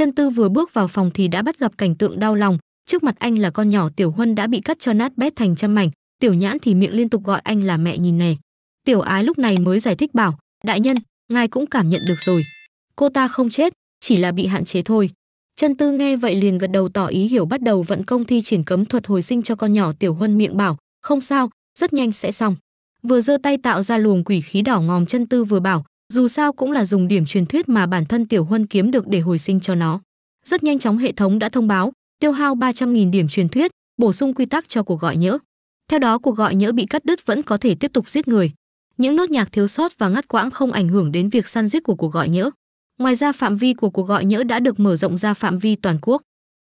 Chân Tư vừa bước vào phòng thì đã bắt gặp cảnh tượng đau lòng, trước mặt anh là con nhỏ Tiểu Huân đã bị cắt cho nát bét thành trăm mảnh, Tiểu Nhãn thì miệng liên tục gọi anh là mẹ nhìn nè. Tiểu Ái lúc này mới giải thích bảo, đại nhân, ngài cũng cảm nhận được rồi. Cô ta không chết, chỉ là bị hạn chế thôi. Chân Tư nghe vậy liền gật đầu tỏ ý hiểu bắt đầu vận công thi triển cấm thuật hồi sinh cho con nhỏ Tiểu Huân miệng bảo, không sao, rất nhanh sẽ xong. Vừa giơ tay tạo ra luồng quỷ khí đỏ ngòm chân tư vừa bảo, dù sao cũng là dùng điểm truyền thuyết mà bản thân Tiểu Huân kiếm được để hồi sinh cho nó. Rất nhanh chóng hệ thống đã thông báo, tiêu hao 300.000 điểm truyền thuyết, bổ sung quy tắc cho cuộc gọi nhỡ. Theo đó cuộc gọi nhỡ bị cắt đứt vẫn có thể tiếp tục giết người. Những nốt nhạc thiếu sót và ngắt quãng không ảnh hưởng đến việc săn giết của cuộc gọi nhỡ. Ngoài ra phạm vi của cuộc gọi nhỡ đã được mở rộng ra phạm vi toàn quốc.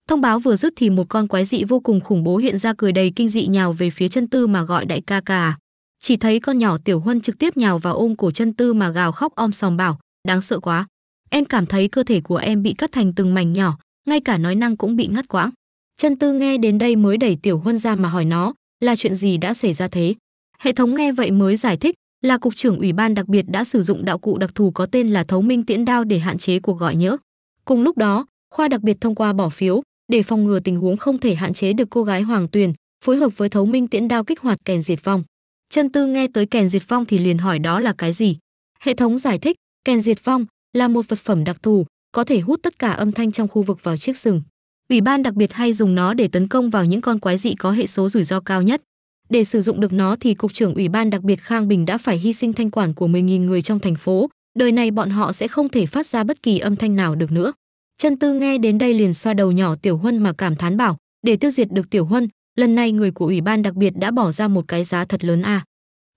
Thông báo vừa dứt thì một con quái dị vô cùng khủng bố hiện ra cười đầy kinh dị nhào về phía chân tư mà gọi đại ca ca. À. Chỉ thấy con nhỏ Tiểu Huân trực tiếp nhào vào ôm cổ chân tư mà gào khóc om sòm bảo, đáng sợ quá. Em cảm thấy cơ thể của em bị cắt thành từng mảnh nhỏ, ngay cả nói năng cũng bị ngắt quãng. Chân tư nghe đến đây mới đẩy Tiểu Huân ra mà hỏi nó, là chuyện gì đã xảy ra thế? Hệ thống nghe vậy mới giải thích, là cục trưởng ủy ban đặc biệt đã sử dụng đạo cụ đặc thù có tên là thấu minh tiễn đao để hạn chế cuộc gọi nhỡ. Cùng lúc đó, khoa đặc biệt thông qua bỏ phiếu để phòng ngừa tình huống không thể hạn chế được cô gái Hoàng Tuyền, phối hợp với thấu minh tiễn đao kích hoạt kèn diệt vong. Chân Tư nghe tới kèn diệt phong thì liền hỏi đó là cái gì. Hệ thống giải thích, kèn diệt phong là một vật phẩm đặc thù, có thể hút tất cả âm thanh trong khu vực vào chiếc sừng. Ủy ban đặc biệt hay dùng nó để tấn công vào những con quái dị có hệ số rủi ro cao nhất. Để sử dụng được nó thì cục trưởng ủy ban đặc biệt Khang Bình đã phải hy sinh thanh quản của 10.000 người trong thành phố, đời này bọn họ sẽ không thể phát ra bất kỳ âm thanh nào được nữa. Chân Tư nghe đến đây liền xoa đầu nhỏ Tiểu Huân mà cảm thán bảo, để tiêu diệt được Tiểu Huân, lần này người của Ủy ban đặc biệt đã bỏ ra một cái giá thật lớn a. À.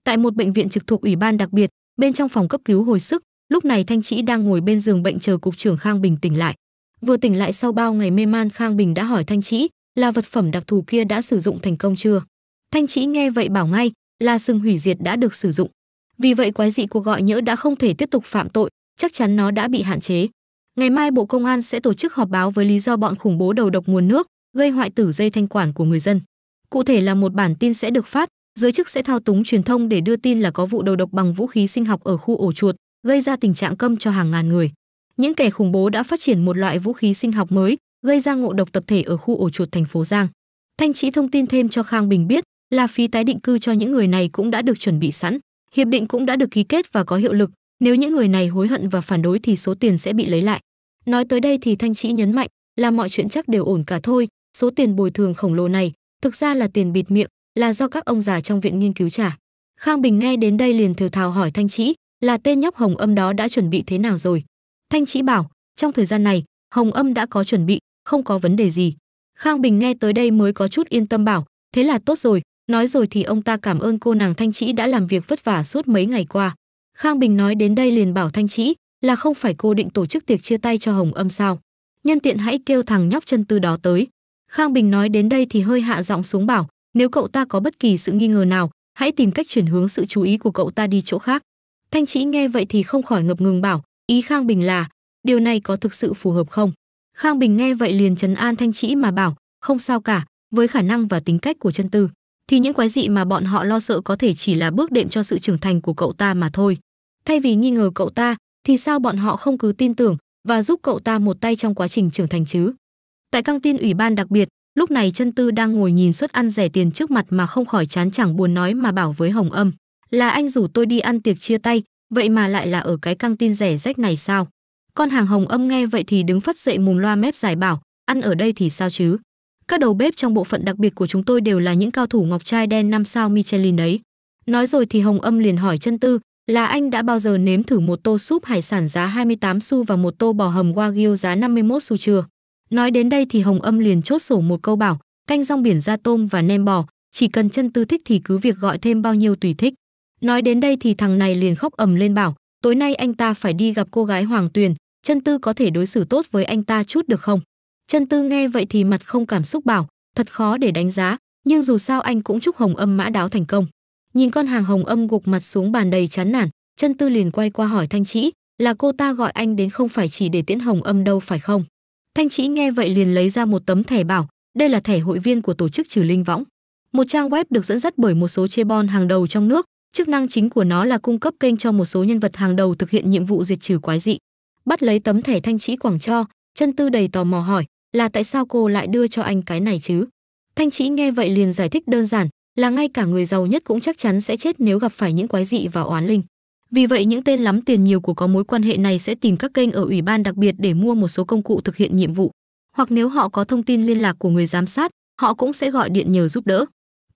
Tại một bệnh viện trực thuộc Ủy ban đặc biệt, bên trong phòng cấp cứu hồi sức, lúc này Thanh Trĩ đang ngồi bên giường bệnh chờ cục trưởng Khang Bình tỉnh lại. Vừa tỉnh lại sau bao ngày mê man Khang Bình đã hỏi Thanh Trĩ, là vật phẩm đặc thù kia đã sử dụng thành công chưa? Thanh Trĩ nghe vậy bảo ngay, là sừng hủy diệt đã được sử dụng. Vì vậy quái dị cuộc gọi nhỡ đã không thể tiếp tục phạm tội, chắc chắn nó đã bị hạn chế. Ngày mai Bộ Công an sẽ tổ chức họp báo với lý do bọn khủng bố đầu độc nguồn nước, gây hoại tử dây thanh quản của người dân cụ thể là một bản tin sẽ được phát, giới chức sẽ thao túng truyền thông để đưa tin là có vụ đầu độc bằng vũ khí sinh học ở khu ổ chuột, gây ra tình trạng câm cho hàng ngàn người. Những kẻ khủng bố đã phát triển một loại vũ khí sinh học mới, gây ra ngộ độc tập thể ở khu ổ chuột thành phố Giang. Thanh Chí thông tin thêm cho Khang Bình biết là phí tái định cư cho những người này cũng đã được chuẩn bị sẵn, hiệp định cũng đã được ký kết và có hiệu lực, nếu những người này hối hận và phản đối thì số tiền sẽ bị lấy lại. Nói tới đây thì Thanh Chí nhấn mạnh là mọi chuyện chắc đều ổn cả thôi, số tiền bồi thường khổng lồ này thực ra là tiền bịt miệng, là do các ông già trong viện nghiên cứu trả. Khang Bình nghe đến đây liền thều thào hỏi Thanh Trĩ, là tên nhóc Hồng Âm đó đã chuẩn bị thế nào rồi? Thanh Trĩ bảo, trong thời gian này, Hồng Âm đã có chuẩn bị, không có vấn đề gì. Khang Bình nghe tới đây mới có chút yên tâm bảo, thế là tốt rồi, nói rồi thì ông ta cảm ơn cô nàng Thanh Trĩ đã làm việc vất vả suốt mấy ngày qua. Khang Bình nói đến đây liền bảo Thanh Trĩ, là không phải cô định tổ chức tiệc chia tay cho Hồng Âm sao? Nhân tiện hãy kêu thằng nhóc chân tư đó tới. Khang Bình nói đến đây thì hơi hạ giọng xuống bảo, nếu cậu ta có bất kỳ sự nghi ngờ nào, hãy tìm cách chuyển hướng sự chú ý của cậu ta đi chỗ khác. Thanh Chỉ nghe vậy thì không khỏi ngập ngừng bảo, ý Khang Bình là, điều này có thực sự phù hợp không? Khang Bình nghe vậy liền trấn an Thanh Chỉ mà bảo, không sao cả, với khả năng và tính cách của chân tư, thì những quái dị mà bọn họ lo sợ có thể chỉ là bước đệm cho sự trưởng thành của cậu ta mà thôi. Thay vì nghi ngờ cậu ta, thì sao bọn họ không cứ tin tưởng và giúp cậu ta một tay trong quá trình trưởng thành chứ? Tại căng tin ủy ban đặc biệt, lúc này chân tư đang ngồi nhìn suất ăn rẻ tiền trước mặt mà không khỏi chán chẳng buồn nói mà bảo với Hồng Âm. Là anh rủ tôi đi ăn tiệc chia tay, vậy mà lại là ở cái căng tin rẻ rách này sao? Con hàng Hồng Âm nghe vậy thì đứng phất dậy mùng loa mép giải bảo, ăn ở đây thì sao chứ? Các đầu bếp trong bộ phận đặc biệt của chúng tôi đều là những cao thủ ngọc trai đen năm sao Michelin đấy. Nói rồi thì Hồng Âm liền hỏi chân tư, là anh đã bao giờ nếm thử một tô súp hải sản giá 28 xu và một tô bò hầm wagyu giá 51 xu chưa? Nói đến đây thì Hồng Âm liền chốt sổ một câu bảo, canh rong biển ra tôm và nem bò, chỉ cần chân tư thích thì cứ việc gọi thêm bao nhiêu tùy thích. Nói đến đây thì thằng này liền khóc ầm lên bảo, tối nay anh ta phải đi gặp cô gái Hoàng Tuyền, chân tư có thể đối xử tốt với anh ta chút được không? Chân tư nghe vậy thì mặt không cảm xúc bảo, thật khó để đánh giá, nhưng dù sao anh cũng chúc Hồng Âm mã đáo thành công. Nhìn con hàng Hồng Âm gục mặt xuống bàn đầy chán nản, chân tư liền quay qua hỏi Thanh Trĩ, là cô ta gọi anh đến không phải chỉ để tiễn Hồng Âm đâu phải không? Thanh Chí nghe vậy liền lấy ra một tấm thẻ bảo, đây là thẻ hội viên của tổ chức trừ linh võng. Một trang web được dẫn dắt bởi một số chebon hàng đầu trong nước, chức năng chính của nó là cung cấp kênh cho một số nhân vật hàng đầu thực hiện nhiệm vụ diệt trừ quái dị. Bắt lấy tấm thẻ Thanh Chí quảng cho, chân tư đầy tò mò hỏi, là tại sao cô lại đưa cho anh cái này chứ? Thanh Chí nghe vậy liền giải thích đơn giản, là ngay cả người giàu nhất cũng chắc chắn sẽ chết nếu gặp phải những quái dị và oán linh. Vì vậy những tên lắm tiền nhiều của có mối quan hệ này sẽ tìm các kênh ở ủy ban đặc biệt để mua một số công cụ thực hiện nhiệm vụ, hoặc nếu họ có thông tin liên lạc của người giám sát, họ cũng sẽ gọi điện nhờ giúp đỡ.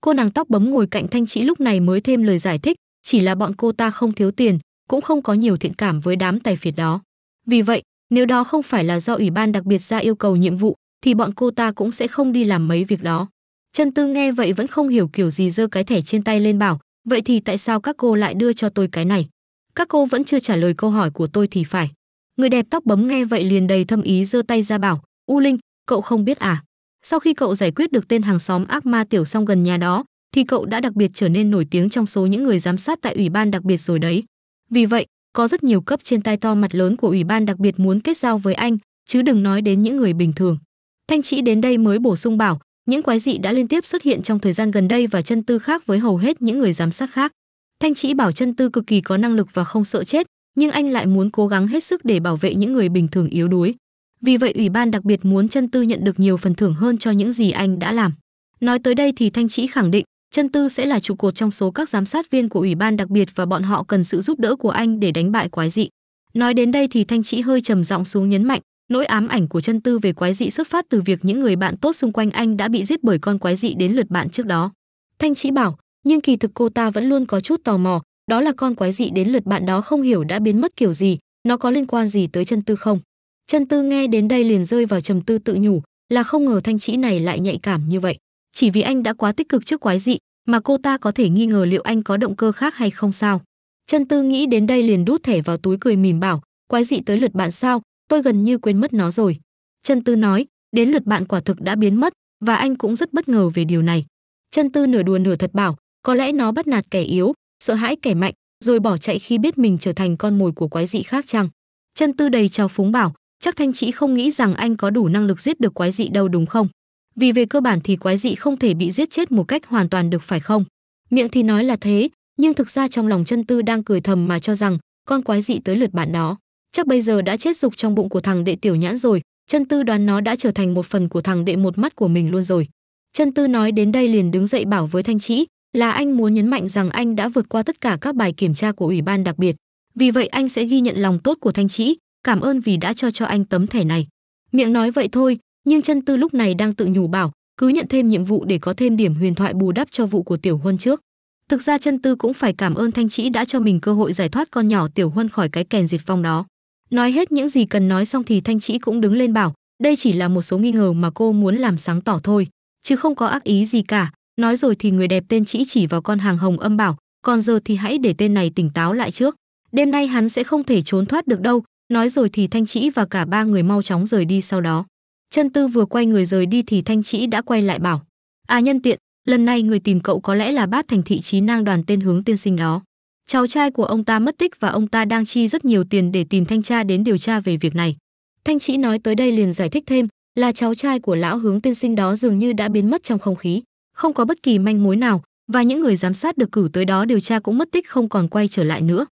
Cô nàng tóc bấm ngồi cạnh Thanh Trĩ lúc này mới thêm lời giải thích, chỉ là bọn cô ta không thiếu tiền, cũng không có nhiều thiện cảm với đám tài phiệt đó. Vì vậy, nếu đó không phải là do ủy ban đặc biệt ra yêu cầu nhiệm vụ, thì bọn cô ta cũng sẽ không đi làm mấy việc đó. Chân Tư nghe vậy vẫn không hiểu kiểu gì giơ cái thẻ trên tay lên bảo, vậy thì tại sao các cô lại đưa cho tôi cái này? các cô vẫn chưa trả lời câu hỏi của tôi thì phải người đẹp tóc bấm nghe vậy liền đầy thâm ý giơ tay ra bảo u linh cậu không biết à sau khi cậu giải quyết được tên hàng xóm ác ma tiểu song gần nhà đó thì cậu đã đặc biệt trở nên nổi tiếng trong số những người giám sát tại ủy ban đặc biệt rồi đấy vì vậy có rất nhiều cấp trên tai to mặt lớn của ủy ban đặc biệt muốn kết giao với anh chứ đừng nói đến những người bình thường thanh trĩ đến đây mới bổ sung bảo những quái dị đã liên tiếp xuất hiện trong thời gian gần đây và chân tư khác với hầu hết những người giám sát khác Thanh Chỉ Bảo chân tư cực kỳ có năng lực và không sợ chết, nhưng anh lại muốn cố gắng hết sức để bảo vệ những người bình thường yếu đuối. Vì vậy ủy ban đặc biệt muốn chân tư nhận được nhiều phần thưởng hơn cho những gì anh đã làm. Nói tới đây thì Thanh Chỉ khẳng định, chân tư sẽ là trụ cột trong số các giám sát viên của ủy ban đặc biệt và bọn họ cần sự giúp đỡ của anh để đánh bại quái dị. Nói đến đây thì Thanh Chỉ hơi trầm giọng xuống nhấn mạnh, nỗi ám ảnh của chân tư về quái dị xuất phát từ việc những người bạn tốt xung quanh anh đã bị giết bởi con quái dị đến lượt bạn trước đó. Thanh Chỉ bảo, nhưng kỳ thực cô ta vẫn luôn có chút tò mò, đó là con quái dị đến lượt bạn đó không hiểu đã biến mất kiểu gì, nó có liên quan gì tới chân tư không? Chân tư nghe đến đây liền rơi vào trầm tư tự nhủ, là không ngờ thanh trĩ này lại nhạy cảm như vậy. Chỉ vì anh đã quá tích cực trước quái dị, mà cô ta có thể nghi ngờ liệu anh có động cơ khác hay không sao. Chân tư nghĩ đến đây liền đút thẻ vào túi cười mỉm bảo, quái dị tới lượt bạn sao, tôi gần như quên mất nó rồi. Chân tư nói, đến lượt bạn quả thực đã biến mất, và anh cũng rất bất ngờ về điều này. Chân tư nửa đùa nửa thật bảo, có lẽ nó bắt nạt kẻ yếu, sợ hãi kẻ mạnh, rồi bỏ chạy khi biết mình trở thành con mồi của quái dị khác chăng? Chân tư đầy trào phúng bảo, chắc Thanh Chỉ không nghĩ rằng anh có đủ năng lực giết được quái dị đâu đúng không? Vì về cơ bản thì quái dị không thể bị giết chết một cách hoàn toàn được phải không? Miệng thì nói là thế, nhưng thực ra trong lòng chân tư đang cười thầm mà cho rằng con quái dị tới lượt bạn đó. Chắc bây giờ đã chết dục trong bụng của thằng đệ tiểu nhãn rồi, chân tư đoán nó đã trở thành một phần của thằng đệ một mắt của mình luôn rồi. Chân tư nói đến đây liền đứng dậy bảo với Thanh Chỉ, là anh muốn nhấn mạnh rằng anh đã vượt qua tất cả các bài kiểm tra của ủy ban đặc biệt. Vì vậy anh sẽ ghi nhận lòng tốt của Thanh Trĩ, cảm ơn vì đã cho cho anh tấm thẻ này. Miệng nói vậy thôi, nhưng chân tư lúc này đang tự nhủ bảo, cứ nhận thêm nhiệm vụ để có thêm điểm huyền thoại bù đắp cho vụ của Tiểu Huân trước. Thực ra chân tư cũng phải cảm ơn Thanh Trĩ đã cho mình cơ hội giải thoát con nhỏ Tiểu Huân khỏi cái kèn diệt vong đó. Nói hết những gì cần nói xong thì Thanh Trĩ cũng đứng lên bảo, đây chỉ là một số nghi ngờ mà cô muốn làm sáng tỏ thôi, chứ không có ác ý gì cả, Nói rồi thì người đẹp tên chỉ chỉ vào con hàng hồng âm bảo, còn giờ thì hãy để tên này tỉnh táo lại trước. Đêm nay hắn sẽ không thể trốn thoát được đâu, nói rồi thì Thanh Chỉ và cả ba người mau chóng rời đi sau đó. Chân Tư vừa quay người rời đi thì Thanh Chỉ đã quay lại bảo: "À nhân tiện, lần này người tìm cậu có lẽ là bát thành thị trí năng đoàn tên hướng tiên sinh đó. Cháu trai của ông ta mất tích và ông ta đang chi rất nhiều tiền để tìm thanh tra đến điều tra về việc này." Thanh Chỉ nói tới đây liền giải thích thêm là cháu trai của lão hướng tiên sinh đó dường như đã biến mất trong không khí không có bất kỳ manh mối nào và những người giám sát được cử tới đó điều tra cũng mất tích không còn quay trở lại nữa